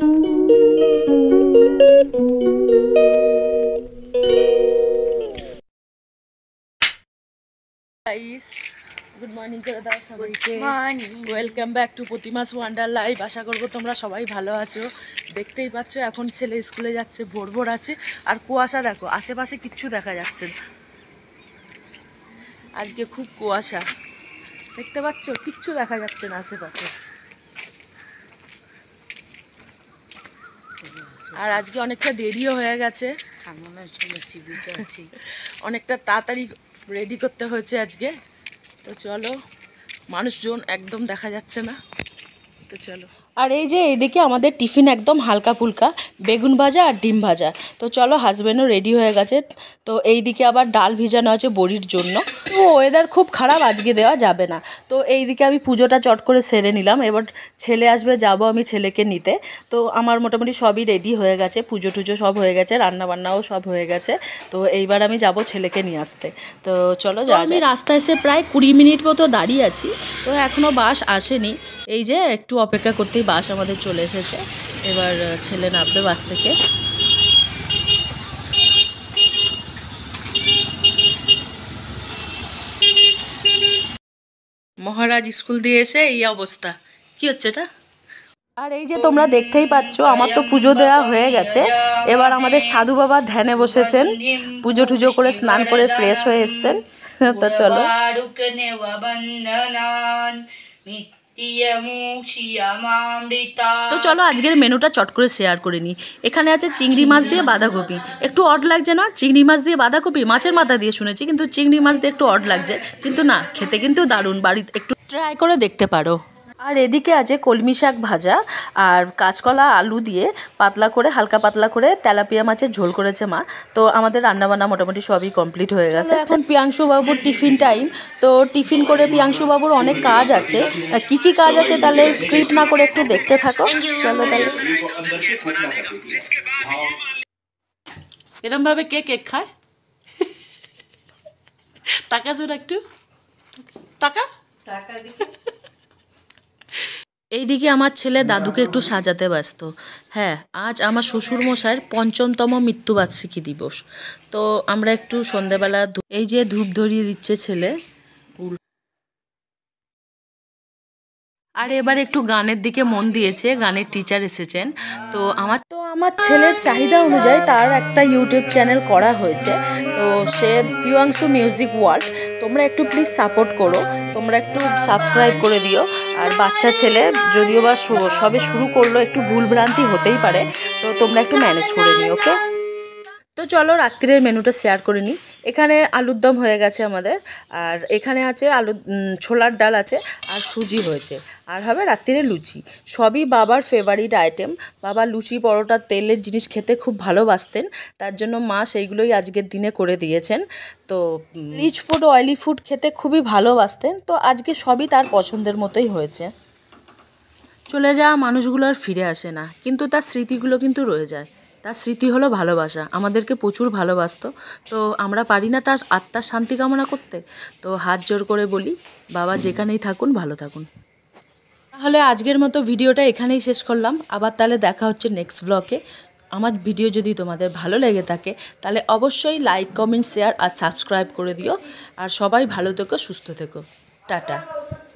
good morning করে প্রতিমাস wonder live তোমরা সবাই ভালো আছো দেখতেই পাচ্ছ এখন ছেলে স্কুলে যাচ্ছে ভোর ভোর আছে আর কুয়াশা দেখো আশেপাশে কিচ্ছু দেখা যাচ্ছে না আজকে খুব কুয়াশা দেখতে পাচ্ছ কিচ্ছু দেখা যাচ্ছে না আশেপাশে আর আজকে অনেকটা দেরিও হয়ে গেছে অনেকটা তাড়াতাড়ি রেডি করতে হয়েছে আজকে তো চলো মানুষজন একদম দেখা যাচ্ছে না তো চলো আর এই যে এইদিকে আমাদের টিফিন একদম হালকা ফুলকা বেগুন ভাজা আর ডিম ভাজা তো চলো হাজব্যান্ডও রেডি হয়ে গেছে তো এই দিকে আবার ডাল ভিজানো আছে বড়ির জন্য তো ওয়েদার খুব খারাপ আজকে দেওয়া যাবে না তো এই দিকে আমি পুজোটা চট করে সেরে নিলাম এবার ছেলে আসবে যাব আমি ছেলেকে নিতে তো আমার মোটামুটি সবই রেডি হয়ে গেছে পুজো টুজো সব হয়ে গেছে রান্না বান্নাও সব হয়ে গেছে তো এইবার আমি যাব ছেলেকে নিয়ে আসতে তো চলো যা আমি রাস্তায় এসে প্রায় কুড়ি মিনিট মতো দাঁড়িয়ে আছি তো এখনও বাস আসেনি এই যে একটু অপেক্ষা করতেই বাস আমাদের চলে এসেছে এবার ছেলে নামবে বাস থেকে মহারাজ স্কুল দিয়ে এসে এই অবস্থা কি হচ্ছে এটা আর এই যে তোমরা দেখতেই পাচ্ছ আমার তো পুজো দেওয়া হয়ে গেছে এবার আমাদের সাধু বাবা ধ্যানে বসেছেন পুজো টুজো করে স্নান করে ফ্রেশ হয়ে এসছেন তো চলো তো চলো আজকের মেনুটা চট করে শেয়ার করে নিই এখানে আছে চিংড়ি মাছ দিয়ে বাঁধাকপি একটু অড লাগছে না চিংড়ি মাছ দিয়ে বাঁধাকপি মাছের মাথা দিয়ে শুনেছি কিন্তু চিংড়ি মাছ দিয়ে একটু অড লাগছে কিন্তু না খেতে কিন্তু দারুণ বাড়িতে একটু ট্রাই করে দেখতে পারো আর এদিকে আছে কলমি শাক ভাজা আর কাঁচকলা আলু দিয়ে পাতলা করে হালকা পাতলা করে তেলাপিয়া মাছের ঝোল করেছে মা তো আমাদের রান্নাবান্না মোটামুটি সবই কমপ্লিট হয়ে গেছে এখন বাবুর টিফিন টাইম তো টিফিন করে বাবুর অনেক কাজ আছে কি কি কাজ আছে তাহলে স্ক্রিপ্ট না করে একটু দেখতে থাকো চলো তাহলে এরমভাবে কে কেক খায় টাকা জোর একটু টাকা টাকা এইদিকে আমার ছেলে দাদুকে একটু সাজাতে ব্যস্ত হ্যাঁ আজ আমার শ্বশুর মশাইয়ের পঞ্চমতম মৃত্যুবার্ষিকী দিবস তো আমরা একটু সন্ধেবেলা এই যে ধূপ ধরিয়ে দিচ্ছে ছেলে আর এবার একটু গানের দিকে মন দিয়েছে গানের টিচার এসেছেন তো আমার তো আমার ছেলের চাহিদা অনুযায়ী তার একটা ইউটিউব চ্যানেল করা হয়েছে তো সে পিওয়াংশু মিউজিক ওয়ার্ল্ড তোমরা একটু প্লিজ সাপোর্ট করো তোমরা একটু সাবস্ক্রাইব করে দিও আর বাচ্চা ছেলে যদিও বা সবে শুরু করলো একটু ভুলভ্রান্তি হতেই পারে তো তোমরা একটু ম্যানেজ করে নিও ওকে তো চলো রাত্রির মেনুটা শেয়ার করে নিই এখানে আলুর দম হয়ে গেছে আমাদের আর এখানে আছে আলু ছোলার ডাল আছে আর সুজি হয়েছে আর হবে রাত্রিরে লুচি সবই বাবার ফেভারিট আইটেম বাবা লুচি পরোটা তেলের জিনিস খেতে খুব ভালোবাসতেন তার জন্য মা সেইগুলোই আজকের দিনে করে দিয়েছেন তো রিচ ফুড অয়েলি ফুড খেতে খুবই ভালোবাসতেন তো আজকে সবই তার পছন্দের মতোই হয়েছে চলে যাওয়া মানুষগুলো আর ফিরে আসে না কিন্তু তার স্মৃতিগুলো কিন্তু রয়ে যায় তার স্মৃতি হলো ভালোবাসা আমাদেরকে প্রচুর ভালোবাসত তো আমরা পারি না তার আত্মার শান্তি কামনা করতে তো হাত জোর করে বলি বাবা যেখানেই থাকুন ভালো থাকুন তাহলে আজকের মতো ভিডিওটা এখানেই শেষ করলাম আবার তাহলে দেখা হচ্ছে নেক্সট ব্লগে আমার ভিডিও যদি তোমাদের ভালো লেগে থাকে তাহলে অবশ্যই লাইক কমেন্ট শেয়ার আর সাবস্ক্রাইব করে দিও আর সবাই ভালো থেকো সুস্থ থেকো টাটা